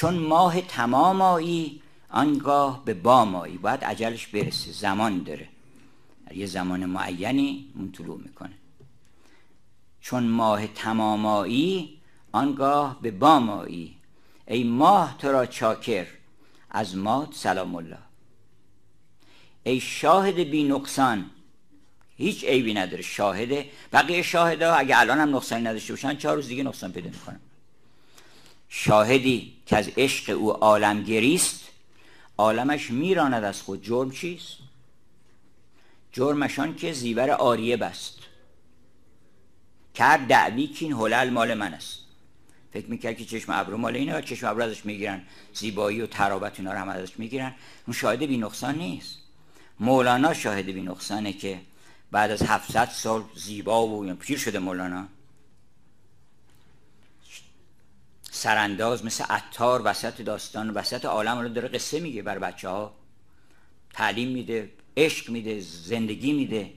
چون ماه تمام آیی آنگاه به بام باید عجلش برسه زمان داره یه زمان معینی اون طلوع میکنه چون ماه تمام آنگاه به بام ای ماه تو را چاکر از مات سلام الله ای شاهد بی نقصان هیچ عیبی نداره شاهده بقیه شاهده اگه الان هم نقصانی نداشته باشن چهار روز دیگه نقصان پیدا میکنن شاهدی که از عشق او عالم گریست عالمش میراند از خود جرم چیست جرمشان که زیور آریه بست کرد دعوی که این هلل مال من است فکر میکرد که چشم ابرو مال اینه و چشم ابرو ازش میگیرن زیبایی و ترابت اینا رو هم ازش میگیرن اون شاهد بی نقصان نیست مولانا شاهد بی نقصانه که بعد از 700 سال زیبا و پیر شده مولانا سرانداز مثل عطار وسط داستان وسط عالم رو داره قصه میگه بر بچه ها تعلیم میده عشق میده زندگی میده